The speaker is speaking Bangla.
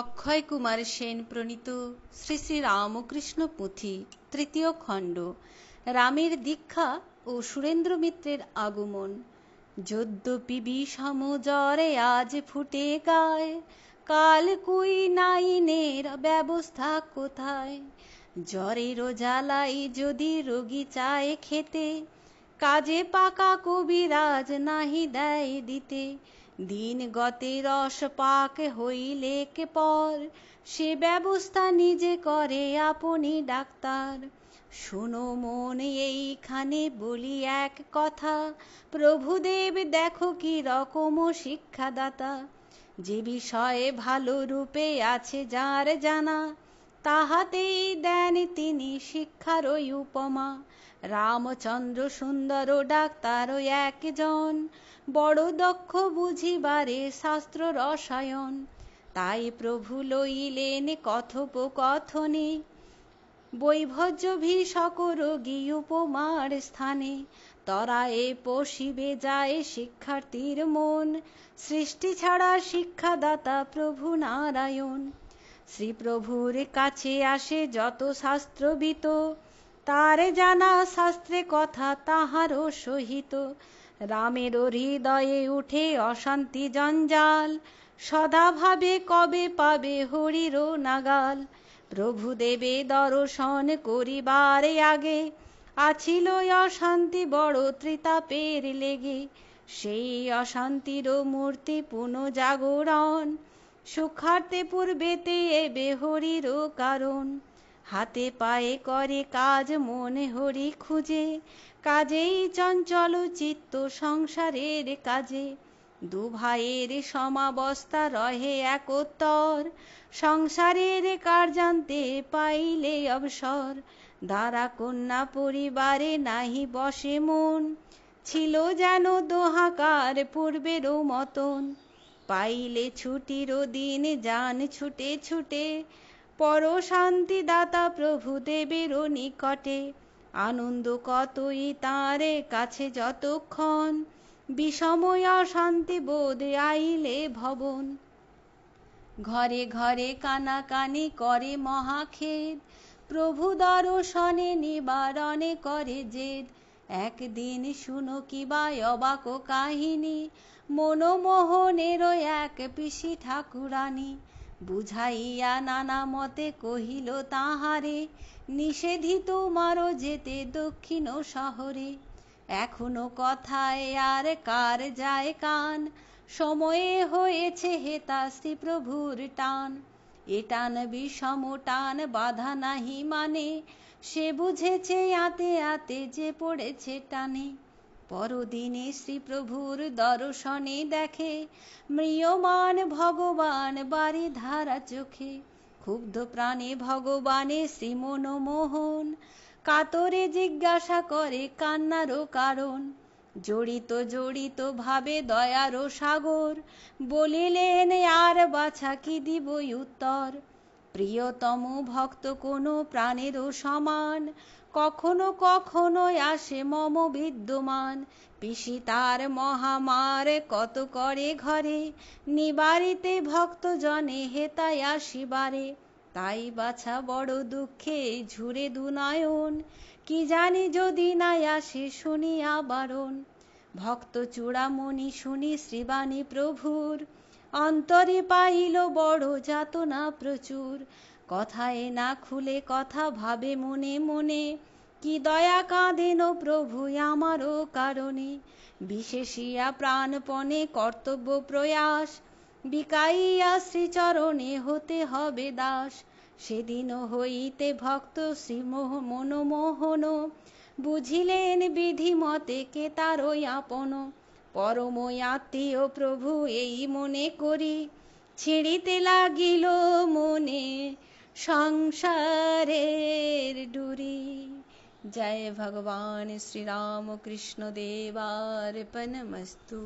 অক্ষয় কুমার সেন প্রণীত শ্রী শ্রী রামকৃষ্ণ পুঁথি তৃতীয় খণ্ড রামের দীক্ষা ও সুরেন্দ্র মিত্রের আগমন যদ্যপি বিষম জ্বরে আজ ফুটে গায় কাল কুই নাইনের ব্যবস্থা কোথায় জ্বরের জ্বালাই যদি রোগী চায় খেতে কাজে পাকা কবিরাজ নাহি দেয় দিতে দিন গতে রস পাক হইলেক পর সে ব্যবস্থা নিজে করে আপনি ডাক্তার শোনো মন এইখানে বলি এক কথা প্রভুদেব দেখো কি রকম শিক্ষাদাতা যে বিষয়ে ভালো রূপে আছে যার জানা তাহাতেই দেন তিনি শিক্ষার ওই উপমা রামচন্দ্র সুন্দর ডাক্তার একজন বড় দক্ষ বুঝিবারে শাস্ত্র রসায়ন তাই প্রভু লইলেন কথোপকথনে বৈভজ্য ভীষক রোগী উপমার স্থানে তরায়ে পশিবে যায় শিক্ষার্থীর মন সৃষ্টি ছাড়া শিক্ষাদাতা প্রভু নারায়ণ শ্রীপ্রভুর কাছে আসে যত শাস্ত্রবিত তার জানা শাস্ত্রে কথা তাহারও সহিত রামেরও হৃদয়ে উঠে অশান্তি জঞ্জাল সদা ভাবে কবে পাবে হরির নাগাল প্রভু দেবে দর্শন করিবার আগে আছিল অশান্তি বড় ত্রিতাপের লেগে সেই অশান্তিরও মূর্তি পুনঃজাগরণ সুখার্তে পূর্বেতে এ বেহরির কারণ হাতে পায়ে করে কাজ মনে হরি খুঁজে কাজেই চঞ্চল চিত্ত সংসারের কাজে দু ভাইয়ের সমাবস্থা রহে একত্তর সংসারের জানতে পাইলে অবসর দ্বারা কন্যা পরিবারে নাহি বসে মন ছিল যেন দোহাকার পূর্বেরও মতন পাইলে ছুটির দিন যান ছুটে ছুটে পর শান্তি দাতা প্রভু দেবের নিকটে আনন্দ কতই তাঁরে কাছে যতক্ষণ বিষময় শান্তি বোধে আইলে ভবন ঘরে ঘরে কানাকানি করে মহাখেদ প্রভু দর্শনে নিবারণে করে জেদ একদিন শুনো কি কিবা অবাক কাহিনী মনোমোহনেরও এক পিসি ঠাকুরানী বুঝাইয়া নানা মতে কহিল তাহারে নিষেধি তোমারও যেতে দক্ষিণ শহরে এখনো কথায় আর কার যায় কান সময়ে হয়েছে হেতা শ্রী প্রভুর টান এ টান বিষম টান বাধা নাহি মানে সে বুঝেছে আতে আতে যে পড়েছে টানে পরদিনে শ্রীপ্রভুর দর্শনে দেখে মৃয়মান ভগবান বাড়ি ধারা চোখে ক্ষুব্ধ প্রাণে ভগবানে শ্রীমনোমোহন কাতরে জিজ্ঞাসা করে কান্নারও কারণ জড়িত জড়িত ভাবে দয়ারও সাগর বলিলেন আর বাছা কি দিবই উত্তর প্রিয়তম ভক্ত কোনো প্রাণেরও সমান কখনো কখনোই আসে মম বিদ্যমান পিসি তার মহামার কত করে ঘরে নিবারিতে ভক্ত জনে হেতায় আসিবারে তাই বাছা বড় দুঃখে ঝুরে দুনায়ন কি জানি যদি না আসে শুনি আবারণ ভক্ত চূড়ামণি শুনি শ্রীবাণী প্রভুর অন্তরে পাইল বড় যাতনা প্রচুর কথায় না খুলে কথা ভাবে মনে মনে কি দয়া কাঁদেন প্রভু আমারও কারণে বিশেষিয়া প্রাণপণে কর্তব্য প্রয়াস বিকাইয়া শ্রীচরণে হতে হবে দাস সেদিন হইতে ভক্ত শ্রীমোহ মনোমোহন বুঝিলেন বিধিমতে কে ওই আপন পরম আত্মীয় প্রভু এই মনে করি ছিঁড়িতে লাগিল মনে সংসারের ডুরি জয় ভগবান শ্রীরামকৃষ্ণ দেবার পনমস্তু